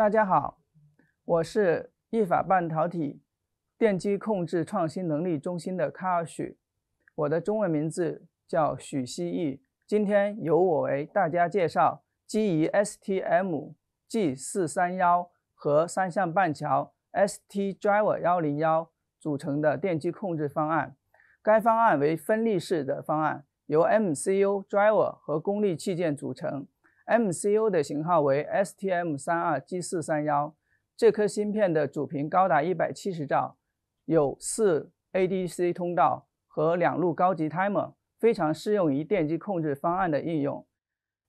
大家好，我是意法半导体电机控制创新能力中心的卡尔许，我的中文名字叫许希义。今天由我为大家介绍基于 s t m G 4 3 1和三相半桥 ST Driver 101组成的电机控制方案。该方案为分立式的方案，由 MCU Driver 和功率器件组成。MCU 的型号为 STM 三二 G 四三幺，这颗芯片的主频高达一百七十兆，有四 ADC 通道和两路高级 Timer，非常适用于电机控制方案的应用。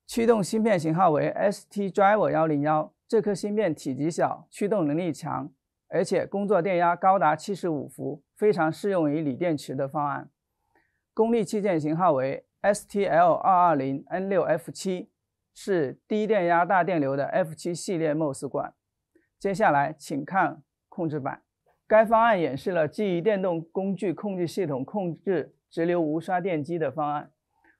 驱动芯片型号为 ST Driver 幺零幺，这颗芯片体积小，驱动能力强，而且工作电压高达七十五伏，非常适用于锂电池的方案。功率器件型号为 STL 二二零 N 六 F 七。是低电压大电流的 F7 系列 MOS 管。接下来，请看控制板。该方案演示了基于电动工具控制系统控制直流无刷电机的方案，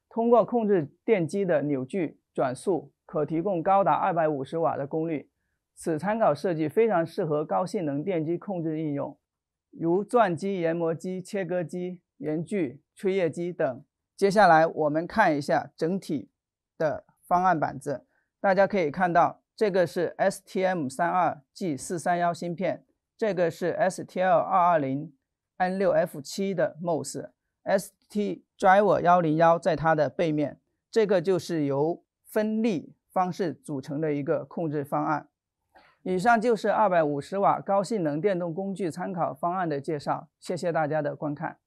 通过控制电机的扭矩转速，可提供高达二百五十瓦的功率。此参考设计非常适合高性能电机控制应用，如钻机、研磨机、切割机、圆锯、吹叶机等。接下来，我们看一下整体的。方案板子，大家可以看到，这个是 STM 三二 G 四三幺芯片，这个是 STL 二二零 N 六 F 七的 MOS，ST Driver 幺零幺在它的背面，这个就是由分立方式组成的一个控制方案。以上就是二百五十瓦高性能电动工具参考方案的介绍，谢谢大家的观看。